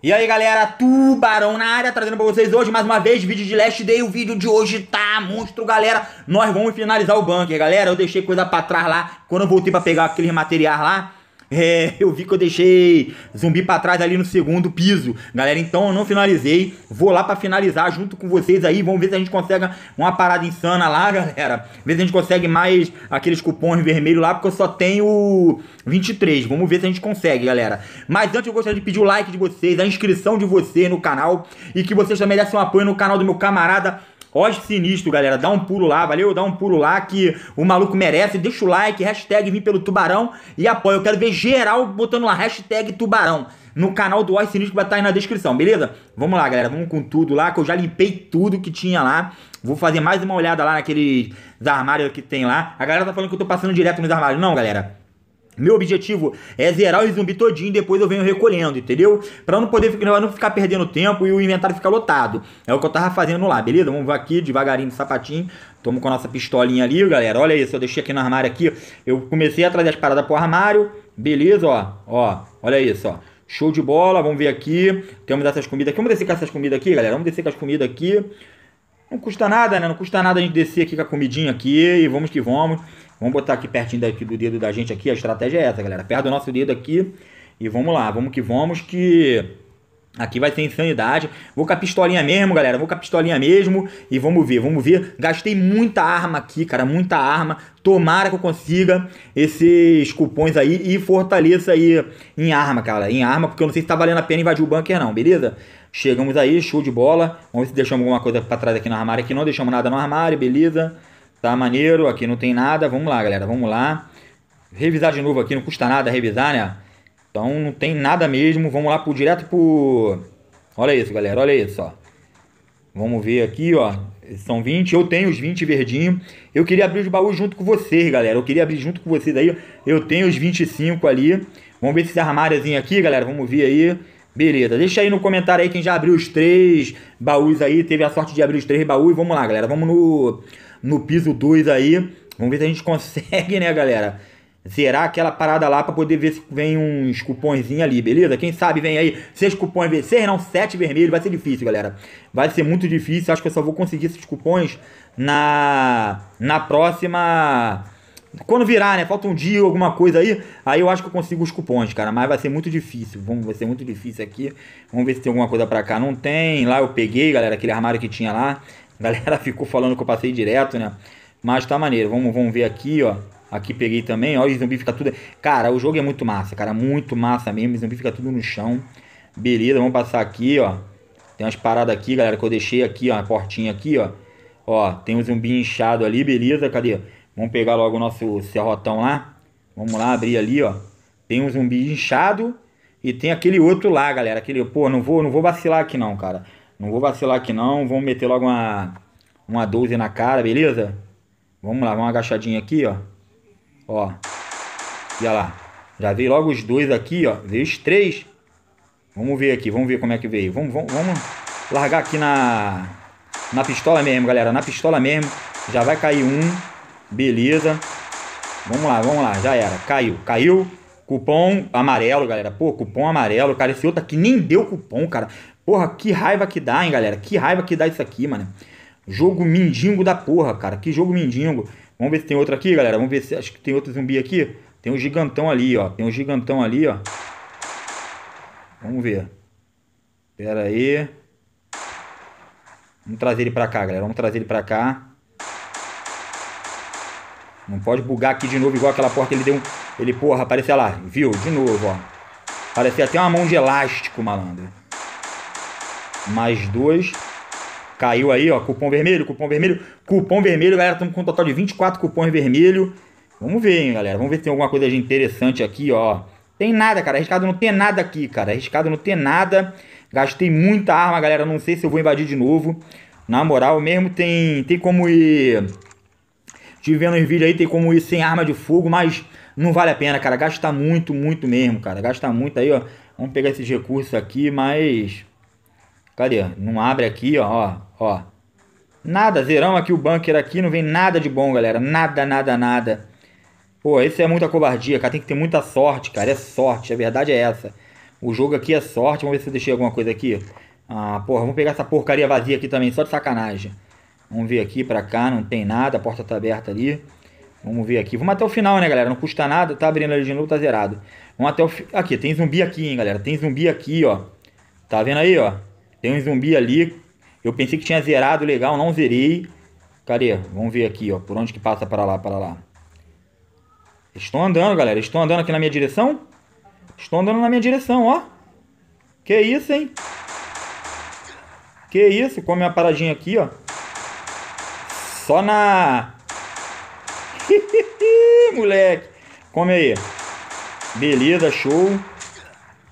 E aí galera, Tubarão na área, trazendo pra vocês hoje mais uma vez vídeo de Last Day. O vídeo de hoje tá monstro, galera. Nós vamos finalizar o bunker, galera. Eu deixei coisa pra trás lá, quando eu voltei pra pegar aqueles materiais lá. É, eu vi que eu deixei zumbi para trás ali no segundo piso. Galera, então eu não finalizei. Vou lá para finalizar junto com vocês aí. Vamos ver se a gente consegue uma parada insana lá, galera. Ver se a gente consegue mais aqueles cupons vermelhos lá, porque eu só tenho 23. Vamos ver se a gente consegue, galera. Mas antes eu gostaria de pedir o like de vocês, a inscrição de vocês no canal e que vocês também dessem um apoio no canal do meu camarada Hoje sinistro, galera. Dá um pulo lá, valeu? Dá um pulo lá que o maluco merece. Deixa o like, hashtag vim pelo tubarão e apoia. Eu quero ver geral botando lá hashtag tubarão no canal do Oz Sinistro que vai estar tá aí na descrição, beleza? Vamos lá, galera, vamos com tudo lá, que eu já limpei tudo que tinha lá. Vou fazer mais uma olhada lá naqueles armários que tem lá. A galera tá falando que eu tô passando direto nos armários. Não, galera. Meu objetivo é zerar o zumbi todinho e depois eu venho recolhendo, entendeu? Pra não poder não ficar perdendo tempo e o inventário ficar lotado. É o que eu tava fazendo lá, beleza? Vamos aqui devagarinho, sapatinho. Tamo com a nossa pistolinha ali, galera. Olha isso, eu deixei aqui no armário aqui. Eu comecei a trazer as paradas pro armário. Beleza, ó. Ó, olha isso, ó. Show de bola, vamos ver aqui. Temos essas comidas aqui. Vamos descer com essas comidas aqui, galera. Vamos descer com as comidas aqui. Não custa nada, né? Não custa nada a gente descer aqui com a comidinha aqui. E vamos que vamos. Vamos botar aqui pertinho daqui do dedo da gente aqui. A estratégia é essa, galera. Perto do nosso dedo aqui. E vamos lá, vamos que vamos que... Aqui vai ser insanidade. Vou com a pistolinha mesmo, galera. Vou com a pistolinha mesmo. E vamos ver, vamos ver. Gastei muita arma aqui, cara. Muita arma. Tomara que eu consiga esses cupons aí e fortaleça aí em arma, cara. Em arma, porque eu não sei se tá valendo a pena invadir o bunker, não, beleza? Chegamos aí, show de bola. Vamos ver se deixamos alguma coisa pra trás aqui no armário. Aqui não deixamos nada no armário, beleza? Tá maneiro, aqui não tem nada. Vamos lá, galera, vamos lá. Revisar de novo aqui, não custa nada revisar, né? Então não tem nada mesmo. Vamos lá pro direto pro. Olha isso, galera, olha isso, ó. Vamos ver aqui, ó. São 20, eu tenho os 20 verdinho. Eu queria abrir os baús junto com vocês, galera. Eu queria abrir junto com vocês aí. Eu tenho os 25 ali. Vamos ver esses armários aqui, galera. Vamos ver aí. Beleza, deixa aí no comentário aí quem já abriu os três baús aí, teve a sorte de abrir os três baús. Vamos lá, galera, vamos no, no piso 2 aí. Vamos ver se a gente consegue, né, galera? Zerar aquela parada lá pra poder ver se vem uns cupõezinhos ali, beleza? Quem sabe vem aí seis cupons, seis não, sete vermelhos. Vai ser difícil, galera. Vai ser muito difícil. Acho que eu só vou conseguir esses cupons na, na próxima quando virar, né? Falta um dia, ou alguma coisa aí. Aí eu acho que eu consigo os cupons, cara. Mas vai ser muito difícil. Vamos, vai ser muito difícil aqui. Vamos ver se tem alguma coisa pra cá. Não tem. Lá eu peguei, galera, aquele armário que tinha lá. A galera ficou falando que eu passei direto, né? Mas tá maneiro. Vamos, vamos ver aqui, ó. Aqui peguei também. Ó, o zumbi fica tudo. Cara, o jogo é muito massa, cara. Muito massa mesmo. O zumbi fica tudo no chão. Beleza, vamos passar aqui, ó. Tem umas paradas aqui, galera, que eu deixei aqui, ó. A portinha aqui, ó. Ó, tem um zumbi inchado ali, beleza? Cadê? Vamos pegar logo o nosso serrotão lá. Vamos lá, abrir ali, ó. Tem um zumbi inchado e tem aquele outro lá, galera. Aquele, pô, não vou, não vou vacilar aqui não, cara. Não vou vacilar aqui não. Vamos meter logo uma, uma 12 na cara, beleza? Vamos lá, uma agachadinha aqui, ó. Ó. E olha lá. Já veio logo os dois aqui, ó. Veio os três. Vamos ver aqui, vamos ver como é que veio. Vamos, vamos, vamos largar aqui na, na pistola mesmo, galera. Na pistola mesmo. Já vai cair um. Beleza. Vamos lá, vamos lá. Já era. Caiu, caiu. Cupom amarelo, galera. Pô, cupom amarelo. Cara, esse outro aqui nem deu cupom, cara. Porra, que raiva que dá, hein, galera. Que raiva que dá isso aqui, mano. Jogo mendigo da porra, cara. Que jogo mendigo. Vamos ver se tem outro aqui, galera. Vamos ver se... Acho que tem outro zumbi aqui. Tem um gigantão ali, ó. Tem um gigantão ali, ó. Vamos ver. Pera aí. Vamos trazer ele pra cá, galera. Vamos trazer ele pra cá. Não pode bugar aqui de novo, igual aquela porta ele deu. Um, ele, porra, apareceu lá, viu? De novo, ó. Parecia até uma mão de elástico, malandro. Mais dois. Caiu aí, ó. Cupom vermelho, cupom vermelho. Cupom vermelho, galera. Estamos com um total de 24 cupons vermelho. Vamos ver, hein, galera. Vamos ver se tem alguma coisa de interessante aqui, ó. Tem nada, cara. Arriscado não tem nada aqui, cara. Arriscado não tem nada. Gastei muita arma, galera. Não sei se eu vou invadir de novo. Na moral, mesmo tem, tem como ir Tive vendo os vídeos aí, tem como ir sem arma de fogo, mas não vale a pena, cara. Gasta muito, muito mesmo, cara. Gasta muito aí, ó. Vamos pegar esses recursos aqui, mas. Cadê? Não abre aqui, ó. Ó. Nada, zeramos aqui o bunker aqui, não vem nada de bom, galera. Nada, nada, nada. Pô, isso é muita covardia, cara. Tem que ter muita sorte, cara. É sorte, a verdade é essa. O jogo aqui é sorte. Vamos ver se eu deixei alguma coisa aqui. Ah, porra, vamos pegar essa porcaria vazia aqui também, só de sacanagem. Vamos ver aqui para cá, não tem nada, a porta tá aberta ali. Vamos ver aqui. Vamos até o final, né, galera? Não custa nada, tá abrindo ali de novo, tá zerado. Vamos até o Aqui, tem zumbi aqui, hein, galera? Tem zumbi aqui, ó. Tá vendo aí, ó? Tem um zumbi ali. Eu pensei que tinha zerado, legal, não zerei. Cadê? Vamos ver aqui, ó. Por onde que passa para lá, para lá. Estão andando, galera. Estão andando aqui na minha direção? Estão andando na minha direção, ó. Que isso, hein? Que isso? Come uma paradinha aqui, ó só na. Moleque. Come aí. Beleza, show.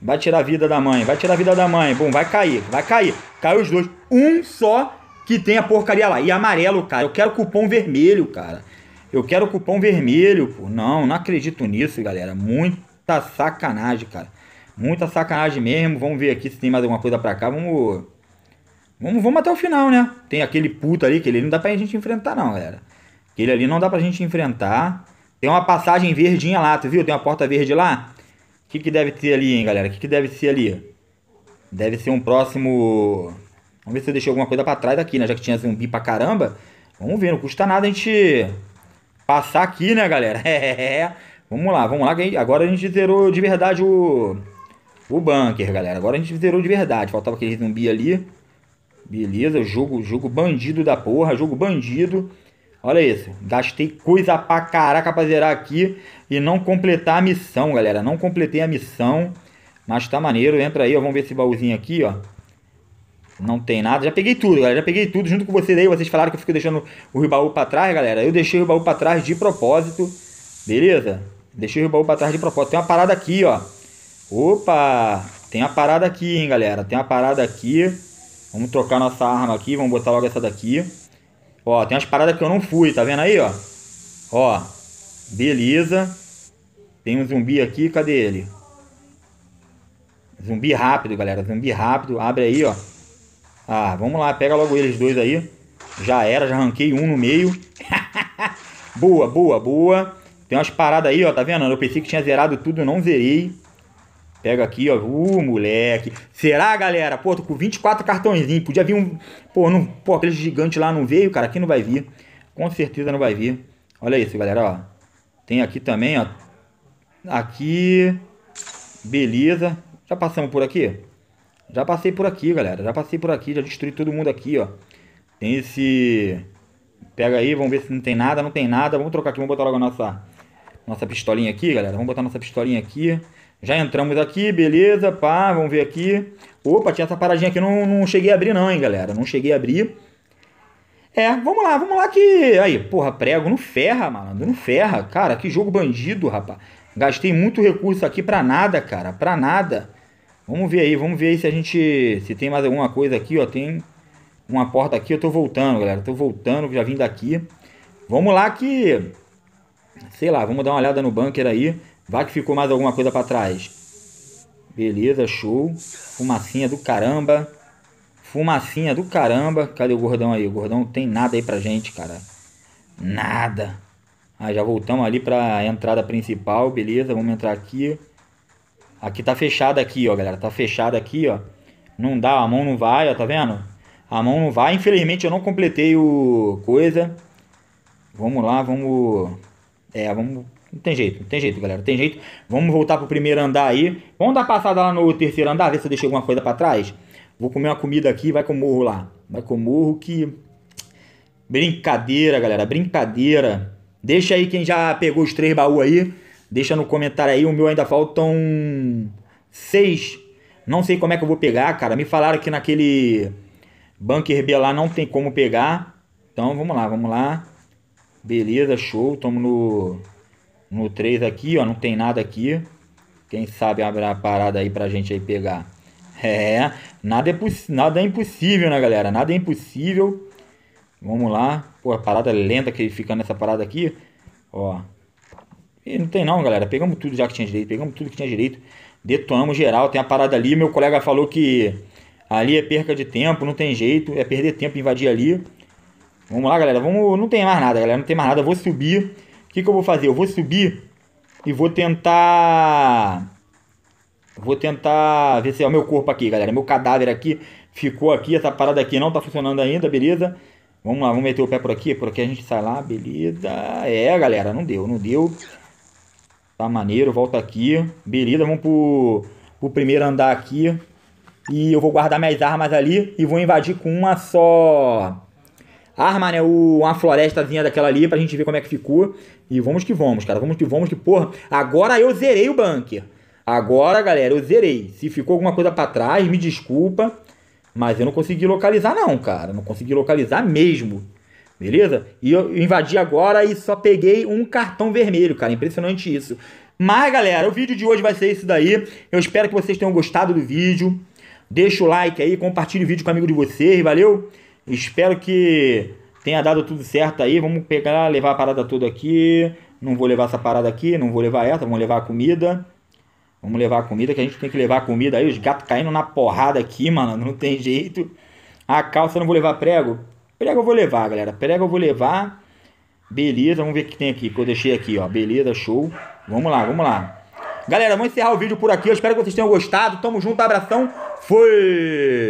Vai tirar a vida da mãe, vai tirar a vida da mãe. Bom, vai cair, vai cair. Caiu os dois. Um só que tem a porcaria lá. E amarelo, cara. Eu quero cupom vermelho, cara. Eu quero cupom vermelho, pô. Não, não acredito nisso, galera. Muita sacanagem, cara. Muita sacanagem mesmo. Vamos ver aqui se tem mais alguma coisa pra cá. Vamos Vamos, vamos até o final, né? Tem aquele puto ali que ele não dá pra gente enfrentar, não, galera. Aquele ali não dá pra gente enfrentar. Tem uma passagem verdinha lá, tu viu? Tem uma porta verde lá. O que, que deve ter ali, hein, galera? O que, que deve ser ali? Deve ser um próximo. Vamos ver se eu deixei alguma coisa pra trás aqui, né? Já que tinha zumbi pra caramba. Vamos ver, não custa nada a gente passar aqui, né, galera? É, é, é. Vamos lá, vamos lá. Agora a gente zerou de verdade o. O bunker, galera. Agora a gente zerou de verdade. Faltava aquele zumbi ali. Beleza, jogo, jogo bandido da porra, jogo bandido. Olha isso, gastei coisa pra caraca pra zerar aqui e não completar a missão, galera. Não completei a missão, mas tá maneiro. Entra aí, ó, vamos ver esse baúzinho aqui, ó. Não tem nada. Já peguei tudo, galera. Já peguei tudo junto com vocês aí. Vocês falaram que eu fico deixando o baú pra trás, galera. Eu deixei o baú pra trás de propósito, beleza? Deixei o baú pra trás de propósito. Tem uma parada aqui, ó. Opa! Tem uma parada aqui, hein, galera. Tem uma parada aqui. Vamos trocar nossa arma aqui, vamos botar logo essa daqui. Ó, tem umas paradas que eu não fui, tá vendo aí, ó? Ó, beleza. Tem um zumbi aqui, cadê ele? Zumbi rápido, galera, zumbi rápido. Abre aí, ó. Ah, vamos lá, pega logo eles dois aí. Já era, já arranquei um no meio. boa, boa, boa. Tem umas paradas aí, ó, tá vendo? Eu pensei que tinha zerado tudo, não zerei. Pega aqui, ó. Uh, moleque. Será, galera? Pô, tô com 24 cartãozinhos. Podia vir um. Pô, não... Pô, aquele gigante lá não veio, cara. Aqui não vai vir. Com certeza não vai vir. Olha isso, galera, ó. Tem aqui também, ó. Aqui. Beleza. Já passamos por aqui? Já passei por aqui, galera. Já passei por aqui. Já destruí todo mundo aqui, ó. Tem esse... Pega aí, vamos ver se não tem nada. Não tem nada. Vamos trocar aqui. Vamos botar logo a nossa... Nossa pistolinha aqui, galera. Vamos botar nossa pistolinha aqui. Já entramos aqui, beleza, pá, vamos ver aqui. Opa, tinha essa paradinha aqui, não, não cheguei a abrir não, hein, galera. Não cheguei a abrir. É, vamos lá, vamos lá que... Aí, porra, prego, não ferra, malandro, não ferra. Cara, que jogo bandido, rapaz. Gastei muito recurso aqui pra nada, cara, pra nada. Vamos ver aí, vamos ver aí se a gente... Se tem mais alguma coisa aqui, ó, tem uma porta aqui. Eu tô voltando, galera, tô voltando, já vim daqui. Vamos lá que... Sei lá, vamos dar uma olhada no bunker aí. Vai que ficou mais alguma coisa para trás. Beleza, show. Fumacinha do caramba. Fumacinha do caramba. Cadê o gordão aí? O gordão não tem nada aí pra gente, cara. Nada. Ah, já voltamos ali pra entrada principal, beleza. Vamos entrar aqui. Aqui tá fechado aqui, ó, galera. Tá fechado aqui, ó. Não dá, a mão não vai, ó, tá vendo? A mão não vai. Infelizmente eu não completei o coisa. Vamos lá, vamos... É, vamos não tem jeito, não tem jeito, galera. Não tem jeito. Vamos voltar pro primeiro andar aí. Vamos dar passada lá no terceiro andar, ver se eu deixei alguma coisa para trás. Vou comer uma comida aqui, vai com o morro lá. Vai com o morro que. Brincadeira, galera. Brincadeira. Deixa aí quem já pegou os três baús aí. Deixa no comentário aí. O meu ainda faltam seis. Não sei como é que eu vou pegar, cara. Me falaram que naquele bunker B lá não tem como pegar. Então vamos lá, vamos lá. Beleza, show. Tamo no no 3 aqui, ó, não tem nada aqui. Quem sabe abre a parada aí pra gente aí pegar. É, nada é, nada é impossível, né, galera? Nada é impossível. Vamos lá. Pô, a parada lenta que fica nessa parada aqui. Ó. E não tem não, galera. Pegamos tudo já que tinha direito. Pegamos tudo que tinha direito. Detonamos geral. Tem a parada ali. Meu colega falou que ali é perca de tempo. Não tem jeito. É perder tempo invadir ali. Vamos lá, galera. Vamos, não tem mais nada, galera. Não tem mais nada. Eu vou subir que, que eu vou fazer? Eu vou subir e vou tentar... Vou tentar ver se é o meu corpo aqui, galera. Meu cadáver aqui ficou aqui. Essa parada aqui não tá funcionando ainda, beleza? Vamos lá, vamos meter o pé por aqui. Por aqui a gente sai lá, beleza. É, galera, não deu, não deu. Tá maneiro, volta aqui. Beleza, vamos pro, pro primeiro andar aqui. E eu vou guardar minhas armas ali e vou invadir com uma só arma, ah, né, o, uma florestazinha daquela ali pra gente ver como é que ficou. E vamos que vamos, cara. Vamos que vamos, que porra. Agora eu zerei o bunker. Agora, galera, eu zerei. Se ficou alguma coisa para trás, me desculpa. Mas eu não consegui localizar, não, cara. Não consegui localizar mesmo. Beleza? E eu invadi agora e só peguei um cartão vermelho, cara. Impressionante isso. Mas, galera, o vídeo de hoje vai ser isso daí. Eu espero que vocês tenham gostado do vídeo. Deixa o like aí, compartilha o vídeo com o amigo de vocês, valeu? Espero que tenha dado tudo certo aí. Vamos pegar, levar a parada toda aqui. Não vou levar essa parada aqui, não vou levar essa, vamos levar a comida. Vamos levar a comida, que a gente tem que levar a comida aí. Os gatos caindo na porrada aqui, mano. Não tem jeito. A calça não vou levar prego. Prego eu vou levar, galera. Prego eu vou levar. Beleza, vamos ver o que tem aqui. Que eu deixei aqui, ó. Beleza, show. Vamos lá, vamos lá. Galera, vamos encerrar o vídeo por aqui. Eu espero que vocês tenham gostado. Tamo junto, abração. Fui!